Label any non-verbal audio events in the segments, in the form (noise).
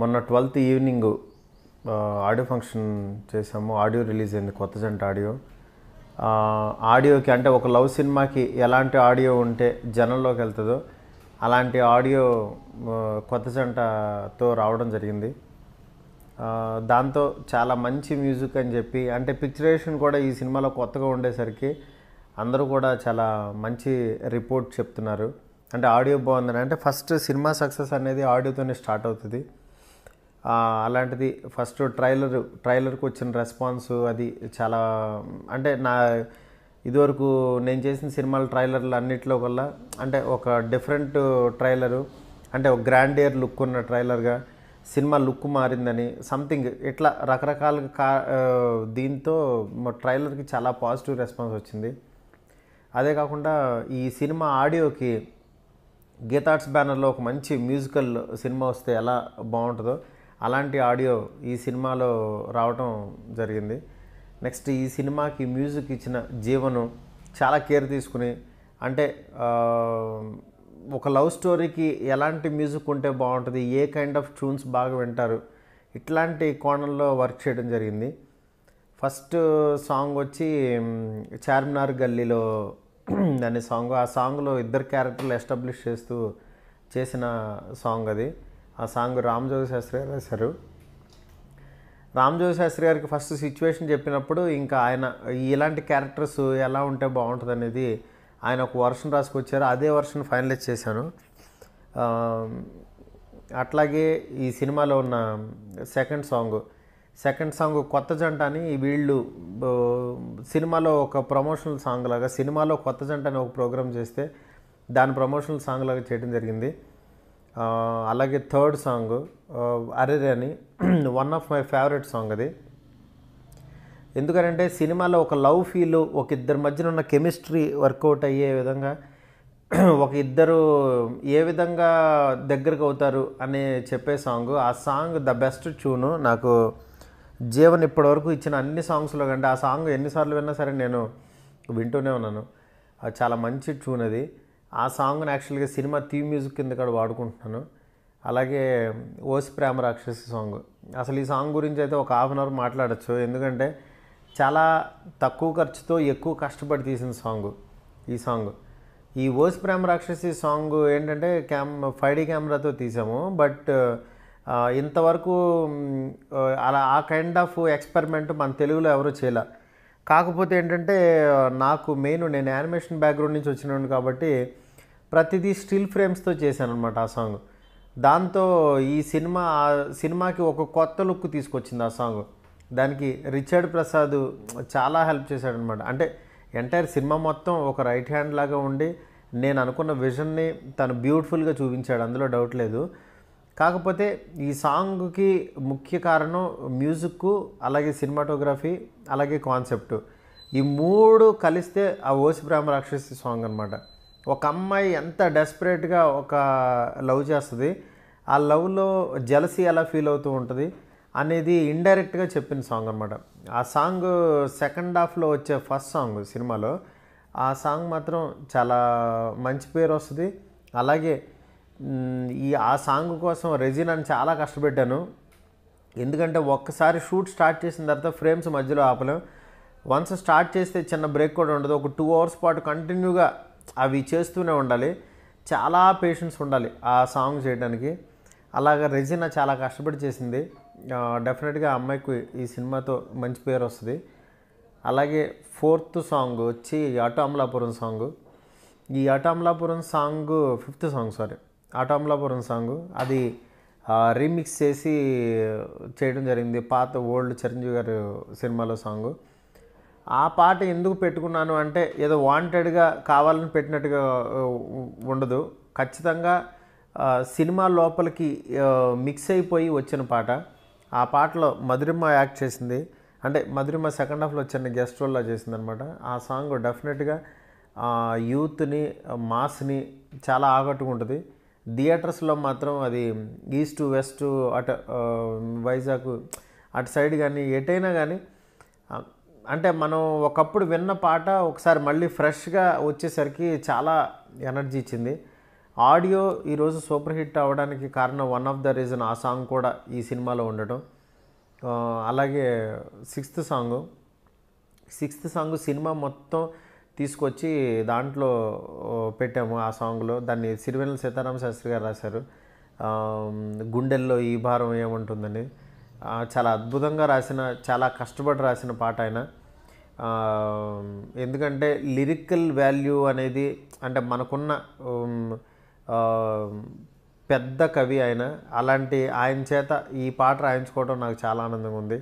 మొన్న twelfth evening audio function చేసాము audio release అయింది కొత్త జంట ఆడియో ఆడియోకి అంటే ఒక లవ్ సినిమాకి ఎలాంటి ఆడియో ఉంటే జనంలోకి వెళ్తుందో అలాంటి ఆడియో కొత్త జంటతో రావడం జరిగింది దాంతో చాలా మంచి మ్యూజిక్ అని చెప్పి అంటే పిక్చరేషన్ కూడా ఈ సినిమాలో కొత్తగా ఉండేసరికి అందరూ కూడా చాలా మంచి రిపోర్ట్ చెప్తున్నారు అంటే ఆడియో బాగుందని అంటే ఫస్ట్ సినిమా సక్సెస్ అనేది ఆడియోతోనే స్టార్ట్ అవుతుంది అలాంటిది ఫస్ట్ ట్రైలర్ ట్రైలర్కి వచ్చిన రెస్పాన్స్ అది చాలా అంటే నా ఇదివరకు నేను చేసిన సినిమాల ట్రైలర్లు అన్నిట్లో కల్లా అంటే ఒక డిఫరెంట్ ట్రైలరు అంటే ఒక గ్రాండ్ ఇయర్ లుక్ ఉన్న ట్రైలర్గా సినిమా లుక్ మారిందని సంథింగ్ ఇట్లా రకరకాల కా దీంతో ట్రైలర్కి చాలా పాజిటివ్ రెస్పాన్స్ వచ్చింది అదే కాకుండా ఈ సినిమా ఆడియోకి గీతార్ట్స్ బ్యానర్లో ఒక మంచి మ్యూజికల్ సినిమా వస్తే ఎలా బాగుంటుందో అలాంటి ఆడియో ఈ సినిమాలో రావటం జరిగింది నెక్స్ట్ ఈ సినిమాకి మ్యూజిక్ ఇచ్చిన జీవను చాలా కేర్ తీసుకుని అంటే ఒక లవ్ స్టోరీకి ఎలాంటి మ్యూజిక్ ఉంటే బాగుంటుంది ఏ కైండ్ ఆఫ్ ట్యూన్స్ బాగా వింటారు ఇట్లాంటి కోణంలో వర్క్ చేయడం జరిగింది ఫస్ట్ సాంగ్ వచ్చి చార్మినార్ గల్లీలో అనే సాంగ్ ఆ సాంగ్లో ఇద్దరు క్యారెక్టర్లు ఎస్టాబ్లిష్ చేస్తూ చేసిన సాంగ్ అది ఆ సాంగ్ రామ్జోగి శాస్త్రి గారు రాశారు రామ్జోగి శాస్త్రి గారికి ఫస్ట్ సిచ్యువేషన్ చెప్పినప్పుడు ఇంకా ఆయన ఇలాంటి క్యారెక్టర్స్ ఎలా ఉంటే బాగుంటుంది అనేది ఆయన ఒక వర్షన్ రాసుకొచ్చారు అదే వర్షన్ ఫైనలైజ్ చేశాను అట్లాగే ఈ సినిమాలో ఉన్న సెకండ్ సాంగ్ సెకండ్ సాంగ్ కొత్త జంట అని వీళ్ళు సినిమాలో ఒక ప్రమోషనల్ సాంగ్ లాగా సినిమాలో కొత్త జంట అని ఒక ప్రోగ్రామ్ చేస్తే దాని ప్రమోషనల్ సాంగ్ లాగా చేయడం జరిగింది అలాగే థర్డ్ సాంగ్ అరేరే అని (clears throat) one of my favourite song అది ఎందుకంటే సినిమాలో ఒక లవ్ ఫీల్ ఒక ఇద్దరి మధ్యన ఉన్న కెమిస్ట్రీ వర్కౌట్ అయ్యే విధంగా (clears throat) ఒక ఇద్దరు ఏ విధంగా దగ్గరకు అవుతారు అని చెప్పే సాంగ్ ఆ సాంగ్ ద బెస్ట్ చూను నాకు జీవన్ ఇప్పటివరకు ఇచ్చిన అన్ని సాంగ్స్లో కంటే ఆ సాంగ్ ఎన్నిసార్లు విన్నా సరే నేను వింటూనే ఉన్నాను చాలా మంచి ట్యూన్ అది ఆ సాంగ్ని యాక్చువల్గా సినిమా థీమ్ మ్యూజిక్ కింద కూడా వాడుకుంటున్నాను అలాగే ఓసి ప్రేమ రాక్షసి సాంగ్ అసలు ఈ సాంగ్ గురించి అయితే ఒక హాఫ్ అన్ అవర్ మాట్లాడచ్చు ఎందుకంటే చాలా తక్కువ ఖర్చుతో ఎక్కువ కష్టపడి తీసిన సాంగ్ ఈ సాంగ్ ఈ ఓసి ప్రేమ రాక్షసి సాంగ్ ఏంటంటే క్యామ్ ఫైవ్ డీ కెమెరాతో తీసాము బట్ ఇంతవరకు అలా ఆ కైండ్ ఆఫ్ ఎక్స్పెరిమెంట్ మన తెలుగులో ఎవరు చేయలే కాకపోతే ఏంటంటే నాకు మెయిన్ నేను యానిమేషన్ బ్యాక్గ్రౌండ్ నుంచి వచ్చినాను కాబట్టి ప్రతిదీ స్టిల్ ఫ్రేమ్స్తో చేశాను అనమాట ఆ సాంగ్ దాంతో ఈ సినిమా ఆ సినిమాకి ఒక కొత్త లుక్ తీసుకొచ్చింది ఆ సాంగ్ దానికి రిచర్డ్ ప్రసాద్ చాలా హెల్ప్ చేశాడనమాట అంటే ఎంటైర్ సినిమా మొత్తం ఒక రైట్ హ్యాండ్ లాగా ఉండి నేను అనుకున్న విజన్ని తను బ్యూటిఫుల్గా చూపించాడు అందులో డౌట్ లేదు కాకపోతే ఈ సాంగ్కి ముఖ్య కారణం మ్యూజిక్ అలాగే సినిమాటోగ్రఫీ అలాగే కాన్సెప్ట్ ఈ మూడు కలిస్తే ఆ ఓసి బ్రాహ్మ రాక్షసి సాంగ్ అనమాట ఒక అమ్మాయి ఎంత డెస్పరేట్గా ఒక లవ్ చేస్తుంది ఆ లవ్లో జలసి ఎలా ఫీల్ అవుతూ ఉంటుంది అనేది ఇండైరెక్ట్గా చెప్పిన సాంగ్ అనమాట ఆ సాంగ్ సెకండ్ హాఫ్లో వచ్చే ఫస్ట్ సాంగ్ సినిమాలో ఆ సాంగ్ మాత్రం చాలా మంచి పేరు వస్తుంది అలాగే ఈ ఆ సాంగ్ కోసం రెజిన్ చాలా కష్టపెట్టాను ఎందుకంటే ఒక్కసారి షూట్ స్టార్ట్ చేసిన తర్వాత ఫ్రేమ్స్ మధ్యలో ఆపలేం వన్స్ స్టార్ట్ చేస్తే చిన్న బ్రేక్ కూడా ఉండదు ఒక టూ అవర్స్ పాటు కంటిన్యూగా అవి చేస్తూనే ఉండాలి చాలా పేషెన్స్ ఉండాలి ఆ సాంగ్ చేయడానికి అలాగ రెజినా చాలా కష్టపడి చేసింది డెఫినెట్గా అమ్మాయికి ఈ సినిమాతో మంచి పేరు వస్తుంది అలాగే ఫోర్త్ సాంగ్ వచ్చి అమలాపురం సాంగ్ ఈ Amalapuram song fifth song sorry ఆటాంలాపురం సాంగ్ అది రీమిక్స్ చేసి చేయడం జరిగింది పాత ఓల్డ్ చిరంజీవి గారు సినిమాలో సాంగ్ ఆ పాట ఎందుకు పెట్టుకున్నాను అంటే ఏదో వాంటెడ్గా కావాలని పెట్టినట్టుగా ఉండదు ఖచ్చితంగా సినిమా లోపలికి మిక్స్ అయిపోయి వచ్చిన పాట ఆ పాటలో మధురిమ యాక్ట్ చేసింది అంటే మధురిమ సెకండ్ హాఫ్లో చిన్న గెస్ట్ రోల్లా అనమాట ఆ సాంగ్ డెఫినెట్గా యూత్ని మాస్ని చాలా ఆకట్టుకుంటుంది థియేటర్స్లో మాత్రం అది ఈస్ట్ వెస్ట్ అటు వైజాగ్ అటు సైడ్ కానీ ఎటైనా కానీ అంటే మనం ఒకప్పుడు విన్న పాట ఒకసారి మళ్ళీ ఫ్రెష్గా వచ్చేసరికి చాలా ఎనర్జీ ఇచ్చింది ఆడియో ఈరోజు సూపర్ హిట్ అవ్వడానికి కారణం వన్ ఆఫ్ ద రీజన్ ఆ సాంగ్ కూడా ఈ సినిమాలో ఉండటం అలాగే సిక్స్త్ సాంగ్ సిక్స్త్ సాంగ్ సినిమా మొత్తం తీసుకొచ్చి దాంట్లో పెట్టాము ఆ సాంగ్లో దాన్ని సిరివెన్నెల సీతారామ శాస్త్రి గారు రాశారు గుండెల్లో ఈ భారం ఏముంటుందని చాలా అద్భుతంగా రాసిన చాలా కష్టపడి రాసిన పాట ఆయన ఎందుకంటే లిరికల్ వాల్యూ అనేది అంటే మనకున్న పెద్ద కవి ఆయన అలాంటి ఆయన చేత ఈ పాట రాయించుకోవడం నాకు చాలా ఆనందంగా ఉంది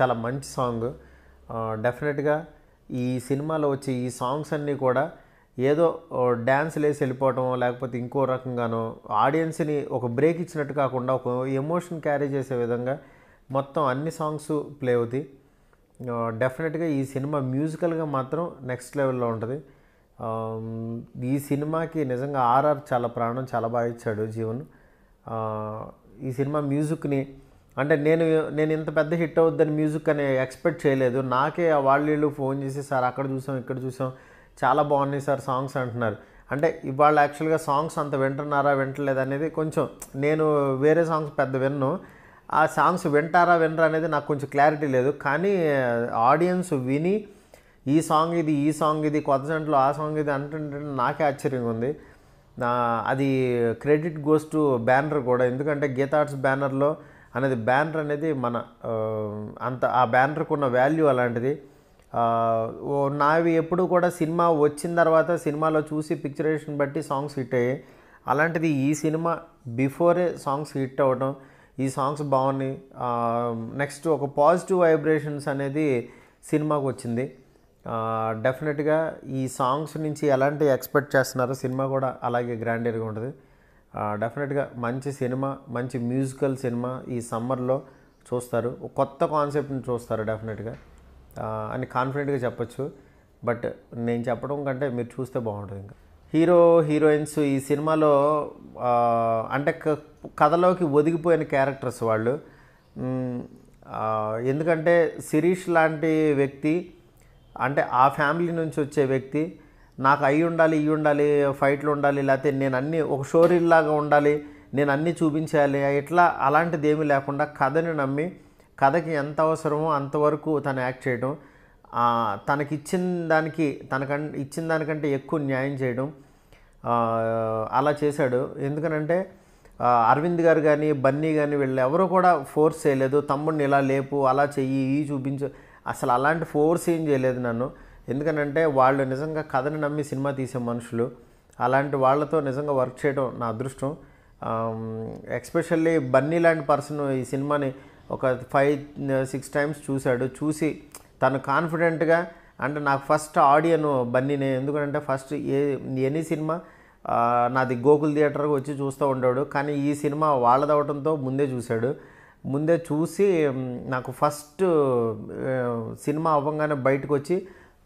చాలా మంచి సాంగ్ డెఫినెట్గా ఈ సినిమాలో వచ్చే ఈ సాంగ్స్ అన్నీ కూడా ఏదో డ్యాన్స్ లేసి వెళ్ళిపోవటం లేకపోతే ఇంకో రకంగానో ఆడియన్స్ని ఒక బ్రేక్ ఇచ్చినట్టు కాకుండా ఒక ఎమోషన్ క్యారీ చేసే విధంగా మొత్తం అన్ని సాంగ్స్ ప్లే అవుతాయి డెఫినెట్గా ఈ సినిమా మ్యూజికల్గా మాత్రం నెక్స్ట్ లెవెల్లో ఉంటుంది ఈ సినిమాకి నిజంగా ఆర్ఆర్ చాలా ప్రాణం చాలా బాగా ఇచ్చాడు జీవన్ ఈ సినిమా మ్యూజిక్ని అంటే నేను నేను ఇంత పెద్ద హిట్ అవుద్దని మ్యూజిక్ అని ఎక్స్పెక్ట్ చేయలేదు నాకే వాళ్ళు వీళ్ళు ఫోన్ చేసి సార్ అక్కడ చూసాం ఇక్కడ చూసాం చాలా బాగున్నాయి సార్ సాంగ్స్ అంటున్నారు అంటే ఇవాళ యాక్చువల్గా సాంగ్స్ అంత వింటున్నారా వింటలేదు అనేది కొంచెం నేను వేరే సాంగ్స్ పెద్ద విన్ను ఆ సాంగ్స్ వింటారా వినరా అనేది నాకు కొంచెం క్లారిటీ లేదు కానీ ఆడియన్స్ విని ఈ సాంగ్ ఇది ఈ సాంగ్ ఇది కొత్త జంటలో ఆ సాంగ్ ఇది అంటుంటే నాకే ఆశ్చర్యంగా ఉంది అది క్రెడిట్ గోస్ టు బ్యానర్ కూడా ఎందుకంటే గీతార్ట్స్ బ్యానర్లో అనేది బ్యానర్ అనేది మన అంత ఆ బ్యానర్కు ఉన్న వాల్యూ అలాంటిది నావి ఎప్పుడు కూడా సినిమా వచ్చిన తర్వాత సినిమాలో చూసి పిక్చరేషన్ బట్టి సాంగ్స్ హిట్ అయ్యాయి అలాంటిది ఈ సినిమా బిఫోరే సాంగ్స్ హిట్ అవ్వడం ఈ సాంగ్స్ బాగున్నాయి నెక్స్ట్ ఒక పాజిటివ్ వైబ్రేషన్స్ అనేది సినిమాకు వచ్చింది డెఫినెట్గా ఈ సాంగ్స్ నుంచి ఎలాంటి ఎక్స్పెక్ట్ చేస్తున్నారో సినిమా కూడా అలాగే గ్రాండెడ్గా ఉంటుంది డెఫినెట్గా మంచి సినిమా మంచి మ్యూజికల్ సినిమా ఈ సమ్మర్లో చూస్తారు కొత్త కాన్సెప్ట్ని చూస్తారు డెఫినెట్గా అని కాన్ఫిడెంట్గా చెప్పచ్చు బట్ నేను చెప్పడం కంటే మీరు చూస్తే బాగుంటుంది ఇంకా హీరో హీరోయిన్స్ ఈ సినిమాలో అంటే కథలోకి ఒదిగిపోయిన క్యారెక్టర్స్ వాళ్ళు ఎందుకంటే శిరీష్ లాంటి వ్యక్తి అంటే ఆ ఫ్యామిలీ నుంచి వచ్చే వ్యక్తి నాకు అయి ఉండాలి ఇవి ఉండాలి ఫైట్లు ఉండాలి లేకపోతే నేను అన్నీ ఒక షోరీల్లాగా ఉండాలి నేను అన్నీ చూపించాలి ఇట్లా అలాంటిది ఏమీ లేకుండా కథని నమ్మి కథకి ఎంత అవసరమో అంతవరకు తను యాక్ట్ చేయడం తనకి ఇచ్చిన దానికి తనకం ఇచ్చిన దానికంటే ఎక్కువ న్యాయం చేయడం అలా చేశాడు ఎందుకనంటే అరవింద్ గారు కానీ బన్నీ కానీ వీళ్ళు ఎవరు కూడా ఫోర్స్ చేయలేదు తమ్ముడిని ఇలా లేపు అలా చెయ్యి ఈ చూపించు అసలు అలాంటి ఫోర్స్ ఏం చేయలేదు నన్ను ఎందుకనంటే వాళ్ళు నిజంగా కథను నమ్మి సినిమా తీసే మనుషులు అలాంటి వాళ్ళతో నిజంగా వర్క్ చేయడం నా అదృష్టం ఎక్స్పెషల్లీ బన్నీ లాంటి పర్సన్ ఈ సినిమాని ఒక ఫైవ్ సిక్స్ టైమ్స్ చూశాడు చూసి తను కాన్ఫిడెంట్గా అంటే నాకు ఫస్ట్ ఆడియను బన్నీనే ఎందుకంటే ఫస్ట్ ఏ ఎనీ సినిమా నాది గోకుల్ థియేటర్కి వచ్చి చూస్తూ ఉంటాడు కానీ ఈ సినిమా వాళ్ళదవడంతో ముందే చూశాడు ముందే చూసి నాకు ఫస్ట్ సినిమా అవ్వగానే బయటకు వచ్చి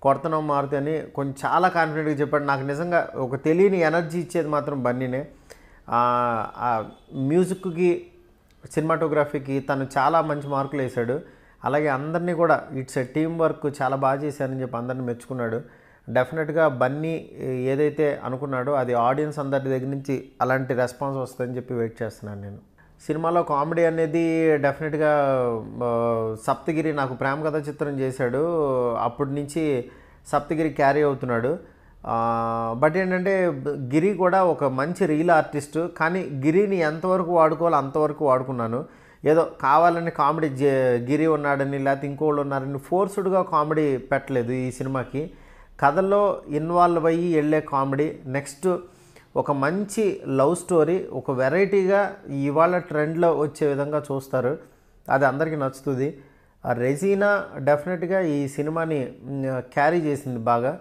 కొడతనం మారుతి అని కొంచెం చాలా కాన్ఫిడెంట్గా చెప్పాడు నాకు నిజంగా ఒక తెలియని ఎనర్జీ ఇచ్చేది మాత్రం బన్నీనే మ్యూజిక్కి సినిమాటోగ్రఫీకి తను చాలా మంచి మార్కులు వేశాడు అలాగే అందరినీ కూడా ఇట్స్ ఎ టీం వర్క్ చాలా బాగా చేశానని చెప్పి అందరిని మెచ్చుకున్నాడు డెఫినెట్గా బన్నీ ఏదైతే అనుకున్నాడో అది ఆడియన్స్ అందరి దగ్గర నుంచి అలాంటి రెస్పాన్స్ వస్తుందని చెప్పి వెయిట్ చేస్తున్నాను నేను సినిమాలో కామెడీ అనేది డెఫినెట్గా సప్తగిరి నాకు ప్రేమ కథ చిత్రం చేశాడు అప్పటి నుంచి సప్తగిరి క్యారీ అవుతున్నాడు బట్ ఏంటంటే గిరి కూడా ఒక మంచి రియల్ ఆర్టిస్ట్ కానీ గిరిని ఎంతవరకు వాడుకోవాలో అంతవరకు వాడుకున్నాను ఏదో కావాలని కామెడీ గిరి ఉన్నాడని లేకపోతే ఇంకోళ్ళు ఉన్నారని ఫోర్స్డ్గా కామెడీ పెట్టలేదు ఈ సినిమాకి కథల్లో ఇన్వాల్వ్ అయ్యి వెళ్ళే కామెడీ నెక్స్ట్ ఒక మంచి లవ్ స్టోరీ ఒక వెరైటీగా ఇవాళ ట్రెండ్లో వచ్చే విధంగా చూస్తారు అది అందరికీ నచ్చుతుంది రెజీనా డెఫినెట్గా ఈ సినిమాని క్యారీ చేసింది బాగా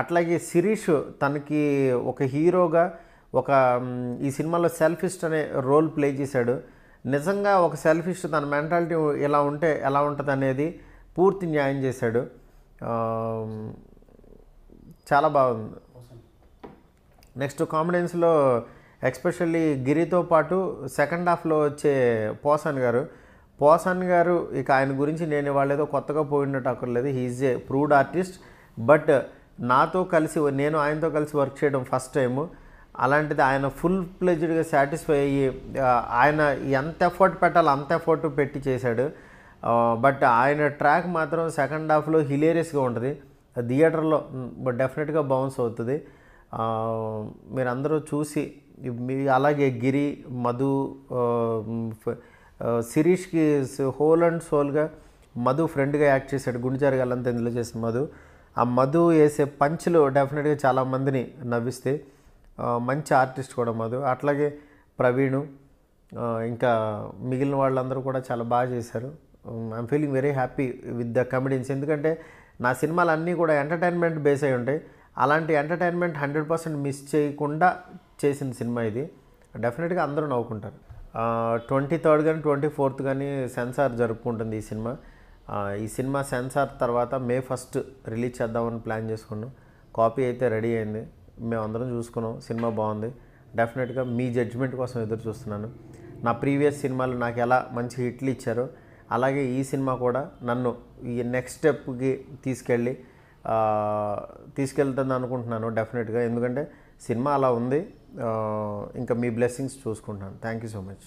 అట్లాగే శిరీష్ తనకి ఒక హీరోగా ఒక ఈ సినిమాలో సెల్ఫిస్ట్ అనే రోల్ ప్లే చేశాడు నిజంగా ఒక సెల్ఫిస్ట్ తన మెంటాలిటీ ఎలా ఉంటే ఎలా ఉంటుంది అనేది పూర్తి న్యాయం చేశాడు చాలా బాగుంది నెక్స్ట్ కామెడియన్స్లో ఎక్స్పెషల్లీ గిరితో పాటు సెకండ్ హాఫ్లో వచ్చే పోసన్ గారు పోసాన్ గారు ఇక ఆయన గురించి నేను వాళ్ళేదో కొత్తగా పోయినట్టు అక్కర్లేదు he's a proved artist but నాతో కలిసి నేను ఆయనతో కలిసి వర్క్ చేయడం ఫస్ట్ టైము అలాంటిది ఆయన ఫుల్ ప్లెజ్డ్గా సాటిస్ఫై అయ్యి ఆయన ఎంత ఎఫర్ట్ పెట్టాలో అంత ఎఫర్ట్ పెట్టి చేశాడు బట్ ఆయన ట్రాక్ మాత్రం సెకండ్ హాఫ్లో హిలేరియస్గా ఉంటుంది థియేటర్లో డెఫినెట్గా బౌన్స్ అవుతుంది మీరందరూ చూసి మీ అలాగే గిరి మధు శిరీష్కి హోల్ అండ్ సోల్గా మధు ఫ్రెండ్గా యాక్ట్ చేశాడు గుండె జరగాలంతా ఇందులో చేసిన మధు ఆ మధు వేసే పంచ్లు డెఫినెట్గా చాలామందిని నవ్విస్తే మంచి ఆర్టిస్ట్ కూడా మధు అట్లాగే ప్రవీణు ఇంకా మిగిలిన వాళ్ళందరూ కూడా చాలా బాగా చేశారు I'm feeling very happy with the comedians ఎందుకంటే నా సినిమాలు అన్నీ కూడా ఎంటర్టైన్మెంట్ బేస్ అయి ఉంటాయి అలాంటి ఎంటర్టైన్మెంట్ హండ్రెడ్ పర్సెంట్ మిస్ చేయకుండా చేసిన సినిమా ఇది డెఫినెట్గా అందరూ నవ్వుకుంటారు ట్వంటీ థర్డ్ కానీ ట్వంటీ ఫోర్త్ కానీ సెన్సార్ జరుపుకుంటుంది ఈ సినిమా ఈ సినిమా సెన్సార్ తర్వాత మే ఫస్ట్ రిలీజ్ చేద్దామని ప్లాన్ చేసుకున్నాం కాపీ అయితే రెడీ అయింది మేము అందరం చూసుకున్నాం సినిమా బాగుంది డెఫినెట్గా మీ జడ్జిమెంట్ కోసం ఎదురు చూస్తున్నాను నా ప్రీవియస్ సినిమాలు నాకు ఎలా మంచి హిట్లు ఇచ్చారో అలాగే ఈ సినిమా కూడా నన్ను ఈ నెక్స్ట్ స్టెప్కి తీసుకెళ్ళి తీసుకెళ్తుంది అనుకుంటున్నాను డెఫినెట్గా ఎందుకంటే సినిమా అలా ఉంది ఇంకా మీ బ్లెస్సింగ్స్ చూసుకుంటున్నాను థ్యాంక్ యూ సో మచ్